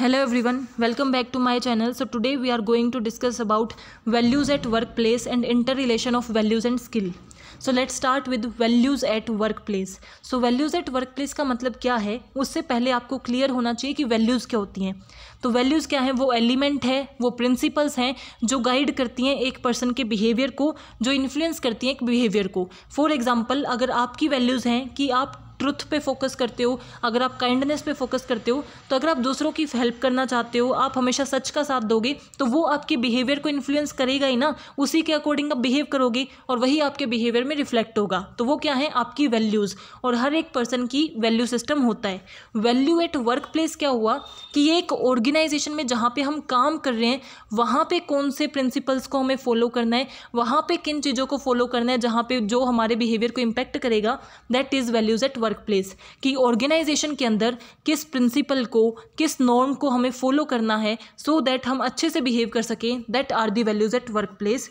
hello welcome back to my channel so today we are going to discuss about values at work place and inter relation of values and skill so let's start with values at work place so values at work place का मतलब क्या है उससे पहले आपको clear होना चाहिए कि वैल्यूज़ क्या होती हैं तो वैल्यूज़ क्या हैं वो एलिमेंट है वो प्रिंसिपल्स हैं जो गाइड करती हैं एक पर्सन के बिहेवियर को जो इन्फ्लुएंस करती हैं एक बिहेवियर को फॉर एग्जाम्पल अगर आपकी वैल्यूज़ हैं कि आप ट्रुथ पे फोकस करते हो अगर आप काइंडनेस पे फोकस करते हो तो अगर आप दूसरों की हेल्प करना चाहते हो आप हमेशा सच का साथ दोगे तो वो आपके बिहेवियर को इन्फ्लुएंस करेगा ही ना उसी के अकॉर्डिंग आप बिहेव करोगे और वही आपके बिहेवियर में रिफ्लेक्ट होगा तो वो क्या है आपकी वैल्यूज़ और हर एक पर्सन की वैल्यू सिस्टम होता है वैल्यू एट वर्क प्लेस क्या हुआ कि ये एक ऑर्गेनाइजेशन में जहाँ पर हम काम कर रहे हैं वहाँ पर कौन से प्रिंसिपल्स को हमें फॉलो करना है वहाँ पर किन चीज़ों को फॉलो करना है जहाँ पर जो हमारे बिहेवियर को इम्पैक्ट करेगा that is values at work work place कि ऑर्गेनाइजेशन के अंदर किस प्रिंसिपल को किस नॉर्म को हमें फॉलो करना है सो so दैट हम अच्छे से बिहेव कर सकें that are the values at work place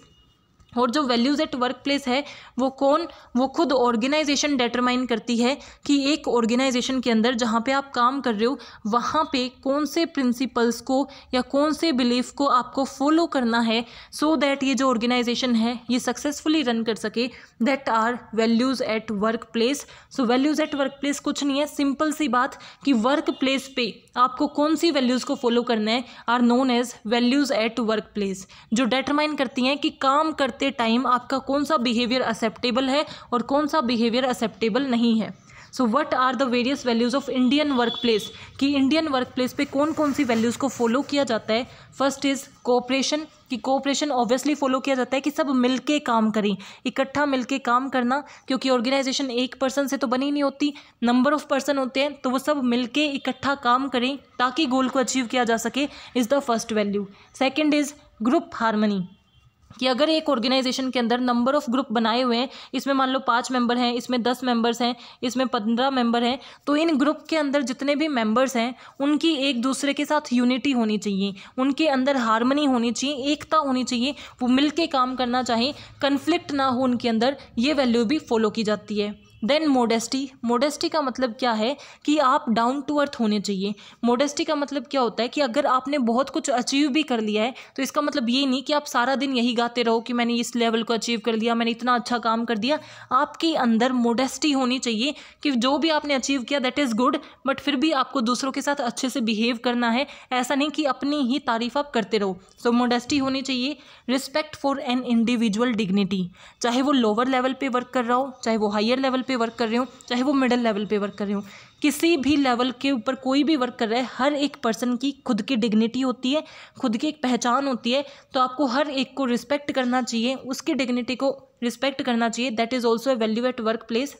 और जो वैल्यूज़ एट वर्क प्लेस है वो कौन वो खुद ऑर्गेनाइजेशन डिटरमाइन करती है कि एक ऑर्गेनाइजेशन के अंदर जहाँ पे आप काम कर रहे हो वहाँ पे कौन से प्रिंसिपल्स को या कौन से बिलीफ को आपको फॉलो करना है सो so दैट ये जो ऑर्गेनाइजेशन है ये सक्सेसफुली रन कर सके that are values at work place so values at work place कुछ नहीं है सिंपल सी बात कि वर्क प्लेस पे आपको कौन सी वैल्यूज़ को फॉलो करना है are known as values at work place जो डेटरमाइन करती हैं कि काम करते टाइम आपका कौन सा बिहेवियर एक्सेप्टेबल है और कौन सा बिहेवियर एक्सेप्टेबल नहीं है so what are the various values of Indian work place कि इंडियन वर्क प्लेस पे कौन कौन सी वैल्यूज़ को फॉलो किया जाता है फर्स्ट इज़ कोऑपरेशन कि कोऑपरेशन ऑब्वियसली फॉलो किया जाता है कि सब मिलके काम करें इकट्ठा मिलके काम करना क्योंकि ऑर्गेनाइजेशन एक पर्सन से तो बनी नहीं होती नंबर ऑफ पर्सन होते हैं तो वो सब मिलके इकट्ठा काम करें ताकि गोल को अचीव किया जा सके is the first value second is group harmony कि अगर एक ऑर्गेनाइजेशन के अंदर नंबर ऑफ ग्रुप बनाए हुए हैं इसमें मान लो पाँच मेंबर हैं इसमें दस मेंबर्स हैं इसमें पंद्रह मेंबर हैं तो इन ग्रुप के अंदर जितने भी मेंबर्स हैं उनकी एक दूसरे के साथ यूनिटी होनी चाहिए उनके अंदर हारमनी होनी चाहिए एकता होनी चाहिए वो मिलके काम करना चाहिए कन्फ्लिक्ट ना हो उनके अंदर ये वैल्यू भी फॉलो की जाती है देन मोडेस्टी मोडेस्टी का मतलब क्या है कि आप डाउन टू अर्थ होने चाहिए मोडेस्टी का मतलब क्या होता है कि अगर आपने बहुत कुछ अचीव भी कर लिया है तो इसका मतलब ये नहीं कि आप सारा दिन यही गाते रहो कि मैंने इस लेवल को अचीव कर लिया मैंने इतना अच्छा काम कर दिया आपके अंदर मोडेस्टी होनी चाहिए कि जो भी आपने अचीव किया दैट इज़ गुड बट फिर भी आपको दूसरों के साथ अच्छे से बिहेव करना है ऐसा नहीं कि अपनी ही तारीफ आप करते रहो सो so, मोडेस्टी होनी चाहिए respect for an individual dignity चाहे वो लोअर लेवल पर वर्क कर रहा हो चाहे वो हायर लेवल पे वर्क कर रहे हो चाहे वो मिडिल लेवल पे वर्क कर रहे हो किसी भी लेवल के ऊपर कोई भी वर्क कर रहा है हर एक पर्सन की खुद की डिग्निटी होती है खुद की एक पहचान होती है तो आपको हर एक को रिस्पेक्ट करना चाहिए उसकी डिग्निटी को रिस्पेक्ट करना चाहिए that is also a value at work place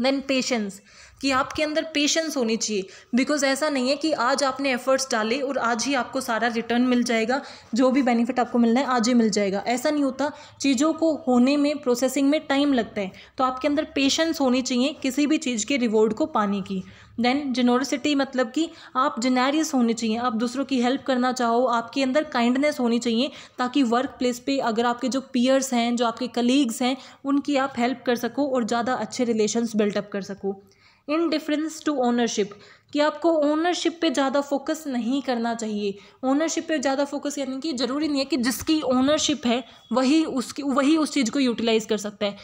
then patience कि आपके अंदर पेशेंस होनी चाहिए बिकॉज ऐसा नहीं है कि आज आपने एफर्ट्स डाले और आज ही आपको सारा रिटर्न मिल जाएगा जो भी बेनिफिट आपको मिलना है आज ही मिल जाएगा ऐसा नहीं होता चीज़ों को होने में प्रोसेसिंग में टाइम लगता है तो आपके अंदर पेशेंस होनी चाहिए किसी भी चीज़ के रिवॉर्ड को पाने की देन जेनोरसिटी मतलब कि आप जेनेरियस होने चाहिए आप दूसरों की हेल्प करना चाहो आपके अंदर काइंडनेस होनी चाहिए ताकि वर्क प्लेस पर अगर आपके जो पीयर्स हैं जो आपके कलीग्स हैं उनकी आप हेल्प कर सको और ज़्यादा अच्छे रिलेशन्स बिल्डअप कर सको इन डिफरेंस टू ओनरशिप कि आपको ओनरशिप पे ज़्यादा फोकस नहीं करना चाहिए ओनरशिप पे ज़्यादा फोकस यानी कि ज़रूरी नहीं है कि जिसकी ओनरशिप है वही उसकी वही उस चीज़ को यूटिलाइज़ कर सकता है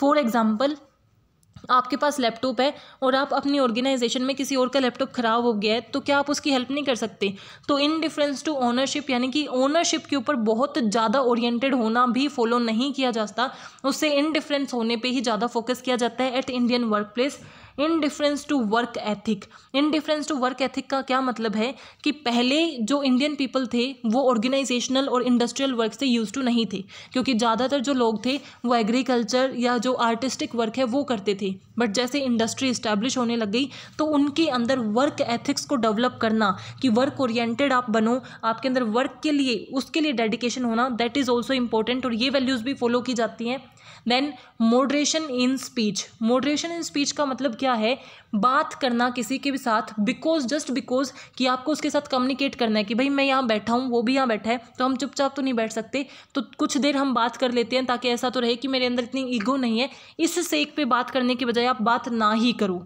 फॉर एग्ज़ाम्पल आपके पास लैपटॉप है और आप अपनी ऑर्गेनाइजेशन में किसी और का लैपटॉप ख़राब हो गया है तो क्या आप उसकी हेल्प नहीं कर सकते तो इन डिफरेंस टू ओनरशिप यानी कि ओनरशिप के ऊपर बहुत ज़्यादा ओरिएंटेड होना भी फॉलो नहीं किया जाता उससे इन डिफरेंस होने पर ही ज़्यादा फोकस किया जाता है at Indian work place indifference to work ethic indifference to work ethic का क्या मतलब है कि पहले जो इंडियन पीपल थे वो ऑर्गेनाइजेशनल और इंडस्ट्रियल वर्क से यूज टू नहीं थे क्योंकि ज़्यादातर जो लोग थे वो एग्रीकल्चर या जो आर्टिस्टिक वर्क है वो करते थे बट जैसे इंडस्ट्री इस्टेब्लिश होने लग गई तो उनके अंदर वर्क एथिक्स को डेवलप करना कि वर्क ओरिएंटेड आप बनो आपके अंदर वर्क के लिए उसके लिए डेडिकेशन होना दैट इज़ ऑल्सो इम्पॉर्टेंट और ये वैल्यूज़ भी फॉलो की जाती हैं then moderation in speech moderation in speech का मतलब क्या क्या है बात करना किसी के भी साथ बिकॉज जस्ट बिकॉज कि आपको उसके साथ कम्युनिकेट करना है कि भाई मैं यहाँ बैठा हूँ वो भी यहाँ बैठा है तो हम चुपचाप तो नहीं बैठ सकते तो कुछ देर हम बात कर लेते हैं ताकि ऐसा तो रहे कि मेरे अंदर इतनी ईगो नहीं है इस सेक पे बात करने के बजाय आप बात ना ही करो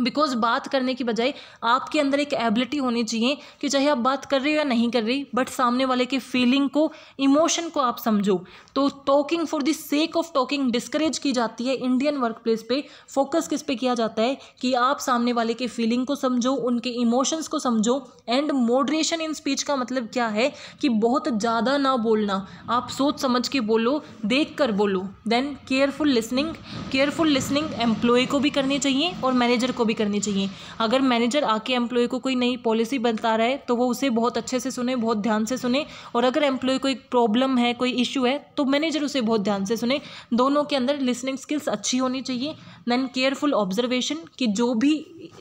बिकॉज बात करने की बजाय आपके अंदर एक एबिलिटी होनी चाहिए कि चाहे आप बात कर रहे हो या नहीं कर रही बट सामने वाले के फीलिंग को इमोशन को आप समझो तो talking for the sake of talking discourage की जाती है इंडियन वर्क प्लेस पर फोकस किस पे किया जाता है कि आप सामने वाले के फीलिंग को समझो उनके इमोशंस को समझो एंड मॉडरेशन इन स्पीच का मतलब क्या है कि बहुत ज़्यादा ना बोलना आप सोच समझ के बोलो देख कर बोलो then careful listening careful listening employee को भी करनी चाहिए और मैनेजर को को भी करनी चाहिए अगर मैनेजर आके एम्प्लॉय को कोई नई पॉलिसी बता रहा है तो वो उसे बहुत अच्छे से सुने बहुत ध्यान से सुने और अगर एम्प्लॉय को एक प्रॉब्लम है कोई इशू है तो मैनेजर उसे बहुत ध्यान से सुने दोनों के अंदर लिसनिंग स्किल्स अच्छी होनी चाहिए दैन केयरफुल ऑब्जर्वेशन कि जो भी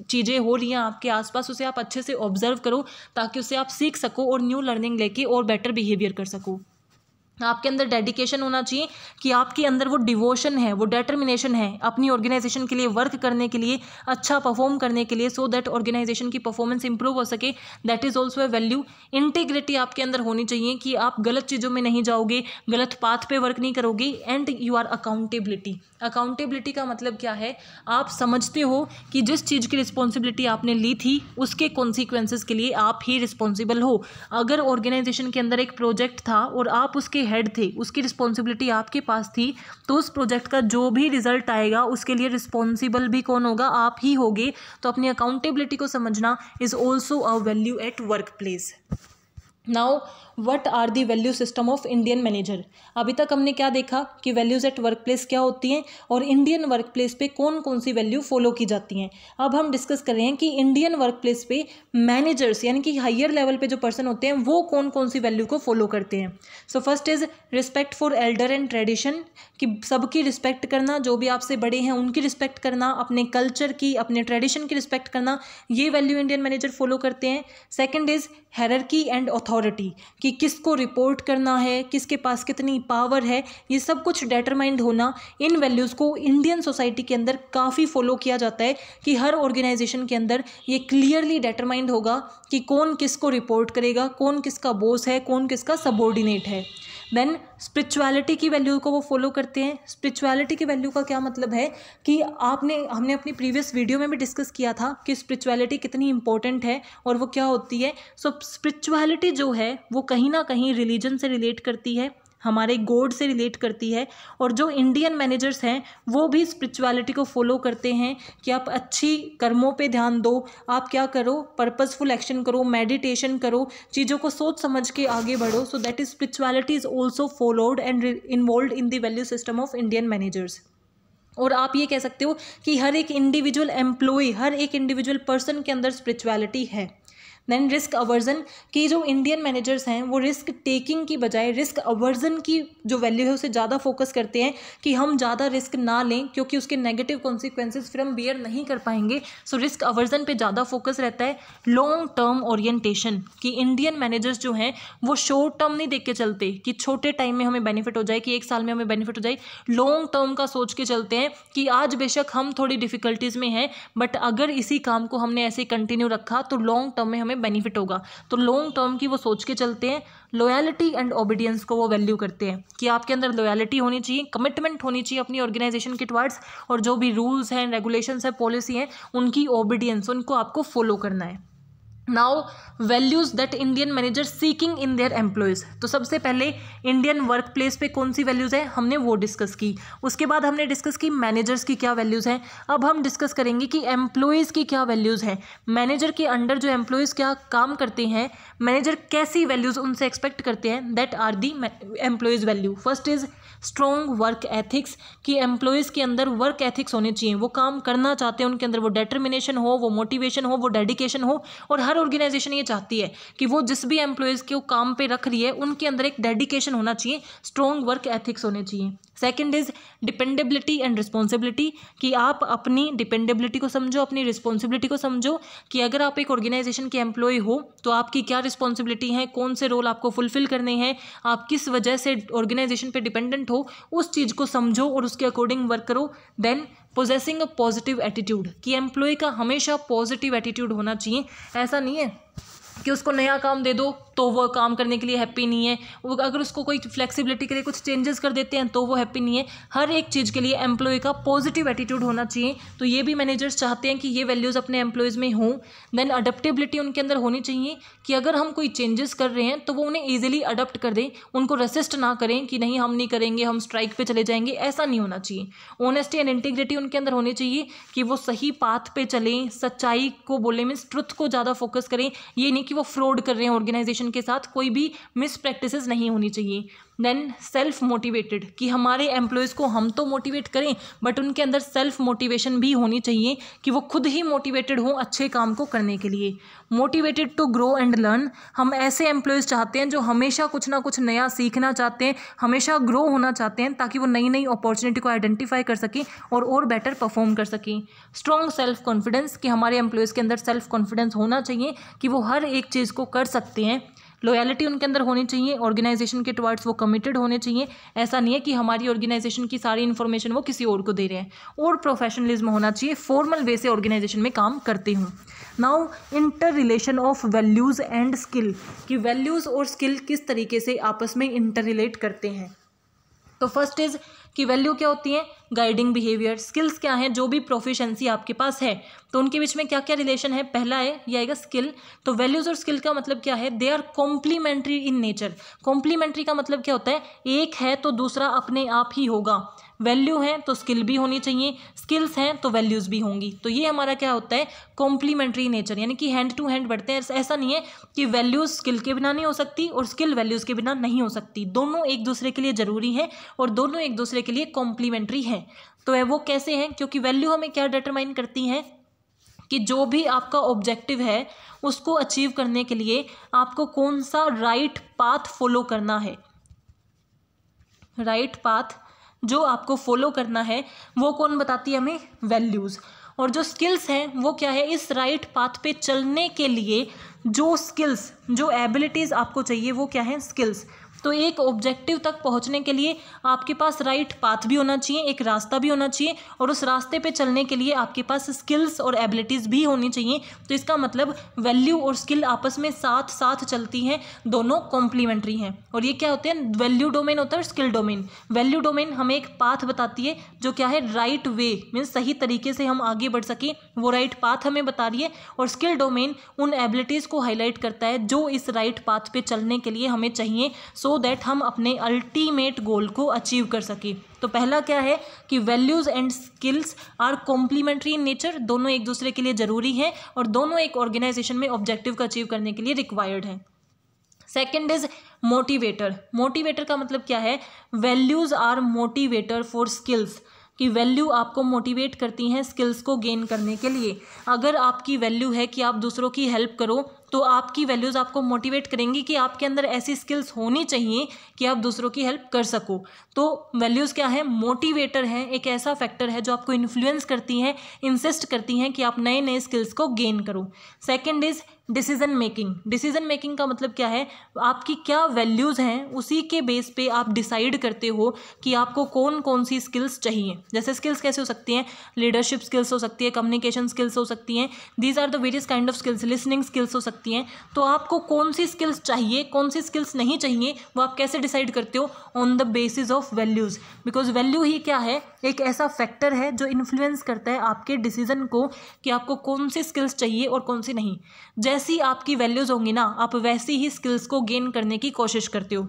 चीज़ें हो रही हैं आपके आसपास उसे आप अच्छे से ऑब्जर्व करो ताकि उसे आप सीख सको और न्यू लर्निंग लेके और बेटर बिहेवियर कर सको आपके अंदर डेडिकेशन होना चाहिए कि आपके अंदर वो डिवोशन है वो डेटर्मिनेशन है अपनी ऑर्गेनाइजेशन के लिए वर्क करने के लिए अच्छा परफॉर्म करने के लिए सो दैट ऑर्गेनाइजेशन की परफॉर्मेंस इंप्रूव हो सके that is also a value integrity आपके अंदर होनी चाहिए कि आप गलत चीज़ों में नहीं जाओगे गलत पाथ पे वर्क नहीं करोगे and you are accountability accountability का मतलब क्या है आप समझते हो कि जिस चीज़ की रिस्पॉन्सिबिलिटी आपने ली थी उसके कॉन्सिक्वेंसेज के लिए आप ही रिस्पॉन्सिबल हो अगर ऑर्गेनाइजेशन के अंदर एक प्रोजेक्ट था और आप उसके हेड थे उसकी रिस्पॉन्सिबिलिटी आपके पास थी तो उस प्रोजेक्ट का जो भी रिजल्ट आएगा उसके लिए रिस्पॉन्सिबल भी कौन होगा आप ही होगे तो अपनी अकाउंटेबिलिटी को समझना is also a value at work place now what are the value system of Indian manager अभी तक हमने क्या देखा कि वैल्यूज़ एट वर्क प्लेस क्या होती हैं और इंडियन वर्क प्लेस पर कौन कौन सी वैल्यू फॉलो की जाती हैं अब हम डिस्कस कर रहे हैं कि इंडियन वर्क प्लेस पर मैनेजर्स यानी कि हाइयर लेवल पर जो पर्सन होते हैं वो कौन कौन सी वैल्यू को फॉलो करते हैं so first is respect for elder and tradition कि सबकी रिस्पेक्ट करना जो भी आपसे बड़े हैं उनकी रिस्पेक्ट करना अपने कल्चर की अपने ट्रेडिशन की रिस्पेक्ट करना ये वैल्यू इंडियन मैनेजर फॉलो करते हैं second is key and author authority कि किसको रिपोर्ट करना है किसके पास कितनी पावर है ये सब कुछ डेटरमाइंड होना इन वैल्यूज़ को इंडियन सोसाइटी के अंदर काफ़ी फॉलो किया जाता है कि हर ऑर्गेनाइजेशन के अंदर ये क्लियरली डेटरमाइंड होगा कि कौन किसको रिपोर्ट करेगा कौन किसका बोस है कौन किसका सबॉर्डिनेट है देन स्पिरिचुअलिटी की वैल्यू को वो फॉलो करते हैं स्पिरिचुअलिटी की वैल्यू का क्या मतलब है कि आपने हमने अपनी प्रीवियस वीडियो में भी डिस्कस किया था कि स्पिरिचुअलिटी कितनी इंपॉर्टेंट है और वो क्या होती है सो so, स्पिरिचुअलिटी जो है वो कहीं ना कहीं रिलीजन से रिलेट करती है हमारे गॉड से रिलेट करती है और जो इंडियन मैनेजर्स हैं वो भी स्पिरिचुअलिटी को फॉलो करते हैं कि आप अच्छी कर्मों पे ध्यान दो आप क्या करो पर्पसफुल एक्शन करो मेडिटेशन करो चीज़ों को सोच समझ के आगे बढ़ो so that is spirituality is also followed and involve in the value system of Indian managers और आप ये कह सकते हो कि हर एक इंडिविजुअल एम्प्लॉय हर एक इंडिविजुअल पर्सन के अंदर स्पिरिचुअलिटी है देन रिस्क अवर्जन की जो इंडियन मैनेजर्स हैं वो रिस्क टेकिंग की बजाय रिस्क अवर्जन की जो वैल्यू है उसे ज़्यादा फोकस करते हैं कि हम ज़्यादा रिस्क ना लें क्योंकि उसके नेगेटिव कॉन्सिक्वेंसेज फिर हम बियर नहीं कर पाएंगे सो रिस्क अवर्जन पर ज़्यादा फोकस रहता है लॉन्ग टर्म ओरिएंटेशन कि इंडियन मैनेजर्स जो हैं वो शॉर्ट टर्म नहीं देख के चलते कि छोटे टाइम में हमें बेनिफिट हो जाए कि एक साल में हमें बेनिफिट हो जाए लॉन्ग टर्म का सोच के चलते हैं कि आज बेशक हम थोड़ी डिफिकल्टीज़ में हैं बट अगर इसी काम को हमने ऐसे कंटिन्यू रखा तो लॉन्ग टर्म में हमें बेनिफिट होगा तो लॉन्ग टर्म की वो सोच के चलते हैं लॉयलिटी एंड ओबीडियंस को वो वैल्यू करते हैं कि आपके अंदर लॉयलिटी होनी चाहिए कमिटमेंट होनी चाहिए अपनी ऑर्गेनाइजेशन के टवर्ड्स और जो भी रूल्स हैं रेगुलेशंस हैं पॉलिसी हैं उनकी ओबीडियंस उनको आपको फॉलो करना है now values that Indian manager seeking in their employees तो सबसे पहले इंडियन वर्क प्लेस पर कौन सी वैल्यूज़ है हमने वो डिस्कस की उसके बाद हमने डिस्कस की मैनेजर्स की क्या वैल्यूज़ हैं अब हम डिस्कस करेंगे कि एम्प्लॉयज़ की क्या वैल्यूज़ हैं मैनेजर के अंडर जो एम्प्लॉयज़ क्या काम करते हैं मैनेजर कैसी वैल्यूज़ उनसे एक्सपेक्ट करते हैं that are the employees value first is strong work ethics कि एम्प्लॉयज़ के अंदर वर्क एथिक्स होने चाहिए वो काम करना चाहते हैं उनके अंदर वो डेटर्मिनेशन हो वो मोटिवेशन हो वो डेडिकेशन हो और हर ऑर्गेनाइजेशन ये चाहती है कि वो जिस भी एम्प्लॉयज़ को काम पे रख रही है उनके अंदर एक डेडिकेशन होना चाहिए स्ट्रॉन्ग वर्क एथिक्स होने चाहिए second is dependability and responsibility कि आप अपनी डिपेंडेबिलिटी को समझो अपनी रिस्पॉन्सिबिलिटी को समझो कि अगर आप एक ऑर्गेनाइजेशन के एम्प्लॉय हो तो आपकी क्या रिस्पॉन्सिबिलिटी है कौन से रोल आपको फुलफिल करने हैं आप किस वजह से ऑर्गेनाइजेशन पर डिपेंडेंट हो उस चीज़ को समझो और उसके अकॉर्डिंग वर्क करो then possessing a positive attitude कि एम्प्लॉय का हमेशा पॉजिटिव एटीट्यूड होना चाहिए ऐसा नहीं है कि उसको नया काम दे दो तो वो काम करने के लिए हैप्पी नहीं है वो अगर उसको कोई फ्लेक्सिबिलिटी के लिए कुछ चेंजेस कर देते हैं तो वो हैप्पी नहीं है हर एक चीज़ के लिए एम्प्लॉय का पॉजिटिव एटीट्यूड होना चाहिए तो ये भी मैनेजर्स चाहते हैं कि ये वैल्यूज़ अपने एम्प्लॉयज़ में हों देन अडप्टेबिलिटी उनके अंदर होनी चाहिए कि अगर हम कोई चेंजेस कर रहे हैं तो वो उन्हें ईजिली अडप्ट कर दें उनको रेसिस्ट ना करें कि नहीं हम नहीं करेंगे हम स्ट्राइक पर चले जाएंगे ऐसा नहीं होना चाहिए ऑनेस्टी एंड इंटीग्रिटी उनके अंदर होनी चाहिए कि वो सही पाथ पर चलें सच्चाई को बोले मीन्स ट्रुथ को ज़्यादा फोकस करें ये नहीं कि वो फ्रॉड कर रहे हैं ऑर्गेनाइजेशन के साथ कोई भी मिस प्रैक्टिस नहीं होनी चाहिए देन सेल्फ मोटिवेटेड कि हमारे एम्प्लॉयज़ को हम तो मोटिवेट करें बट उनके अंदर सेल्फ मोटिवेशन भी होनी चाहिए कि वो खुद ही मोटिवेटेड हों अच्छे काम को करने के लिए motivated to grow and learn हम ऐसे एम्प्लॉयज़ चाहते हैं जो हमेशा कुछ ना कुछ नया सीखना चाहते हैं हमेशा ग्रो होना चाहते हैं ताकि वो नई नई अपॉर्चुनिटी को आइडेंटिफाई कर सकें और और बेटर परफॉर्म कर सकें स्ट्रॉन्ग सेल्फ कॉन्फिडेंस कि हमारे एम्प्लॉयज़ के अंदर सेल्फ कॉन्फिडेंस होना चाहिए कि वो हर एक चीज़ को कर सकते हैं लॉयलिटी उनके अंदर होनी चाहिए ऑर्गेनाइजेशन के टुवर्ड्स वो कमिटेड होने चाहिए ऐसा नहीं है कि हमारी ऑर्गेनाइजेशन की सारी इन्फॉर्मेशन वो किसी और को दे रहे हैं और प्रोफेशनलिज्म होना चाहिए फॉर्मल वे से ऑर्गेनाइजेशन में काम करती हूँ now inter relation of values and skill कि वैल्यूज़ और स्किल किस तरीके से आपस में इंटर रिलेट करते हैं तो फर्स्ट इज़ कि वैल्यू क्या होती है गाइडिंग बिहेवियर स्किल्स क्या हैं जो भी प्रोफिशेंसी आपके पास है तो उनके बीच में क्या क्या रिलेशन है पहला है यह आएगा स्किल तो वैल्यूज़ और स्किल का मतलब क्या है they are complementary in nature complementary का मतलब क्या होता है एक है तो दूसरा अपने आप ही होगा वैल्यू हैं तो स्किल भी होनी चाहिए स्किल्स हैं तो वैल्यूज़ भी होंगी तो ये हमारा क्या होता है कॉम्प्लीमेंट्री नेचर यानी कि हैंड टू हैंड बढ़ते हैं ऐसा नहीं है कि वैल्यूज़ स्किल के बिना नहीं हो सकती और स्किल वैल्यूज़ के बिना नहीं हो सकती दोनों एक दूसरे के लिए ज़रूरी हैं और दोनों एक दूसरे के लिए कॉम्प्लीमेंट्री हैं तो वो कैसे हैं क्योंकि वैल्यू हमें क्या डिटरमाइन करती हैं कि जो भी आपका ऑब्जेक्टिव है उसको अचीव करने के लिए आपको कौन सा राइट पाथ फॉलो करना है राइट पाथ जो आपको फॉलो करना है वो कौन बताती है हमें वैल्यूज़ और जो स्किल्स हैं वो क्या है इस राइट पाथ पे चलने के लिए जो स्किल्स जो एबिलिटीज़ आपको चाहिए वो क्या है स्किल्स तो एक ऑब्जेक्टिव तक पहुँचने के लिए आपके पास राइट पाथ भी होना चाहिए एक रास्ता भी होना चाहिए और उस रास्ते पर चलने के लिए आपके पास स्किल्स और एबिलिटीज़ भी होनी चाहिए तो इसका मतलब वैल्यू और स्किल आपस में साथ साथ चलती हैं दोनों कॉम्प्लीमेंट्री हैं और ये क्या होते हैं वैल्यू डोमेन होता है स्किल डोमेन वैल्यू डोमेन हमें एक पाथ बताती है जो क्या है राइट वे मीन सही तरीके से हम आगे बढ़ सकें वो राइट पाथ हमें बता रही है और स्किल डोमेन उन एबिलिटीज़ को हाईलाइट करता है जो इस राइट पाथ पे चलने के लिए हमें चाहिए सो सो so दैट हम अपने अल्टीमेट गोल को अचीव कर सकें तो पहला क्या है कि values and skills are complementary in nature दोनों एक दूसरे के लिए ज़रूरी हैं और दोनों एक ऑर्गेनाइजेशन में ऑब्जेक्टिव को अचीव करने के लिए रिक्वायर्ड हैं सेकेंड इज मोटिवेटर मोटिवेटर का मतलब क्या है values are motivator for skills कि वैल्यू आपको मोटिवेट करती हैं स्किल्स को गेन करने के लिए अगर आपकी वैल्यू है कि आप दूसरों की हेल्प करो तो आपकी वैल्यूज़ आपको मोटिवेट करेंगी कि आपके अंदर ऐसी स्किल्स होनी चाहिए कि आप दूसरों की हेल्प कर सको तो वैल्यूज़ क्या है मोटिवेटर हैं एक ऐसा फैक्टर है जो आपको इन्फ्लुएंस करती हैं इंसिस्ट करती हैं कि आप नए नए स्किल्स को गेन करो second is decision making decision making का मतलब क्या है आपकी क्या वैल्यूज़ हैं उसी के बेस पे आप डिसाइड करते हो कि आपको कौन कौन सी स्किल्स चाहिए जैसे स्किल्स कैसे हो सकती हैं लीडरशिप स्किल्स हो सकती है कम्युनिकेशन स्किल्स हो सकती हैं these are the various kind of skills listening skills हो सकती हैं तो आपको कौन सी स्किल्स चाहिए कौन सी स्किल्स नहीं चाहिए वो आप कैसे डिसाइड करते हो on the basis of values because value ही क्या है एक ऐसा फैक्टर है जो इन्फ्लुएंस करता है आपके डिसीजन को कि आपको कौन सी स्किल्स चाहिए और कौन सी नहीं जैसी आपकी वैल्यूज़ होंगी ना आप वैसी ही स्किल्स को गेन करने की कोशिश करते हो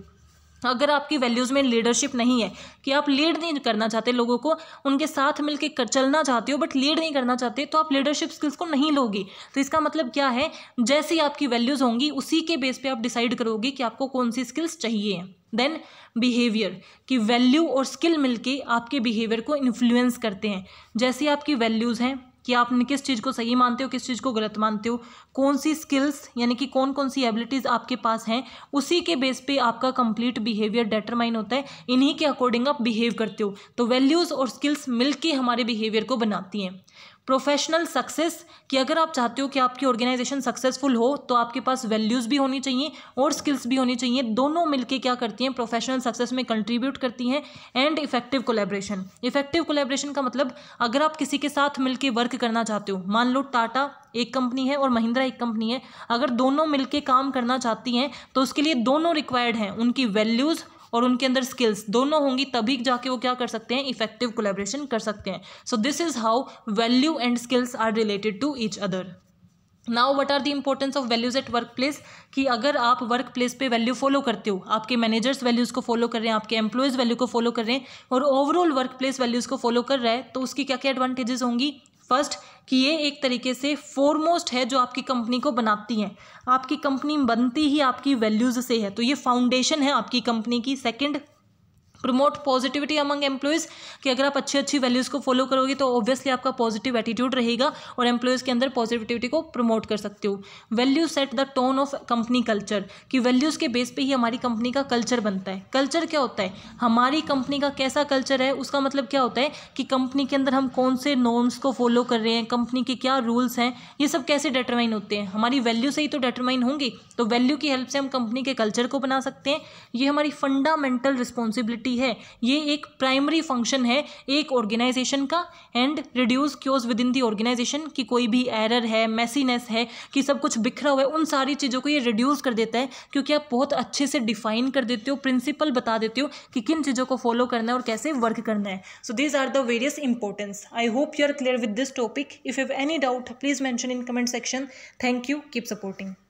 अगर आपकी वैल्यूज़ में लीडरशिप नहीं है कि आप लीड नहीं करना चाहते लोगों को उनके साथ मिलके कर चलना चाहते हो बट लीड नहीं करना चाहते तो आप लीडरशिप स्किल्स को नहीं लोगे तो इसका मतलब क्या है जैसी आपकी वैल्यूज़ होंगी उसी के बेस पे आप डिसाइड करोगे कि आपको कौन सी स्किल्स चाहिए देन बिहेवियर कि वैल्यू और स्किल मिलके आपके बिहेवियर को इन्फ्लुएंस करते हैं जैसे आपकी वैल्यूज़ हैं कि आप किस चीज़ को सही मानते हो किस चीज़ को गलत मानते हो कौन सी स्किल्स यानी कि कौन कौन सी एबिलिटीज़ आपके पास हैं उसी के बेस पे आपका कंप्लीट बिहेवियर डेटरमाइन होता है इन्हीं के अकॉर्डिंग आप बिहेव करते हो तो वैल्यूज़ और स्किल्स मिलके हमारे बिहेवियर को बनाती हैं प्रोफेशनल सक्सेस कि अगर आप चाहते हो कि आपकी ऑर्गेनाइजेशन सक्सेसफुल हो तो आपके पास वैल्यूज़ भी होनी चाहिए और स्किल्स भी होनी चाहिए दोनों मिलके क्या करती हैं प्रोफेशनल सक्सेस में कंट्रीब्यूट करती हैं and effective collaboration effective collaboration का मतलब अगर आप किसी के साथ मिलकर वर्क करना चाहते हो मान लो टाटा एक कंपनी है और महिंद्रा एक कंपनी है अगर दोनों मिलकर काम करना चाहती हैं तो उसके लिए दोनों रिक्वायर्ड हैं उनकी वैल्यूज़ और उनके अंदर स्किल्स दोनों होंगी तभी जाके वो क्या कर सकते हैं इफेक्टिव कोलेब्रेशन कर सकते हैं so this is how value and skills are related to each other now what are the importance of values at work place कि अगर आप वर्क प्लेस पर वैल्यू फॉलो करते हो आपके मैनेजर्स वैल्यूज़ को फॉलो कर रहे हैं आपके एम्प्लॉयज़ वैल्यू को फॉलो कर रहे हैं और ओवरऑल वर्क प्लेस वैल्यूज़ को फॉलो कर रहा है तो उसकी क्या क्या एडवांटेजेस होंगी फर्स्ट कि ये एक तरीके से फोरमोस्ट है जो आपकी कंपनी को बनाती है आपकी कंपनी बनती ही आपकी वैल्यूज़ से है तो ये फाउंडेशन है आपकी कंपनी की second promote positivity among employees कि अगर आप अच्छी अच्छी वैल्यूज़ को फॉलो करोगे तो ऑब्वियसली आपका पॉजिटिव एटीट्यूड रहेगा और एम्प्लॉयज़ के अंदर पॉजिटिविटी को प्रमोट कर सकते हो value set the tone of company culture कि वैल्यूज़ के बेस पर ही हमारी कंपनी का कल्चर बनता है कल्चर क्या होता है हमारी कंपनी का कैसा कल्चर है उसका मतलब क्या होता है कि कंपनी के अंदर हम कौन से नॉर्म्स को फॉलो कर रहे हैं कंपनी के क्या रूल्स हैं ये सब कैसे डिटरमाइन होते हैं हमारी वैल्यू से ही तो डिटरमाइन होंगी तो वैल्यू की हेल्प से हम कंपनी के कल्चर को बना सकते हैं ये हमारी फंडामेंटल रिस्पॉन्सिबिलिटी सकती है ये एक प्राइमरी फंक्शन है एक ऑर्गेनाइजेशन का and reduce chaos within the organization की कोई भी एरर है मैसीनेस है कि सब कुछ बिखरा हुआ है उन सारी चीज़ों को ये रिड्यूस कर देता है क्योंकि आप बहुत अच्छे से डिफाइन कर देते हो प्रिंसिपल बता देते हो कि किन चीज़ों को फॉलो करना है और कैसे वर्क करना है so these are the various importance I hope you are clear with this topic if have any doubt please mention in comment section thank you keep supporting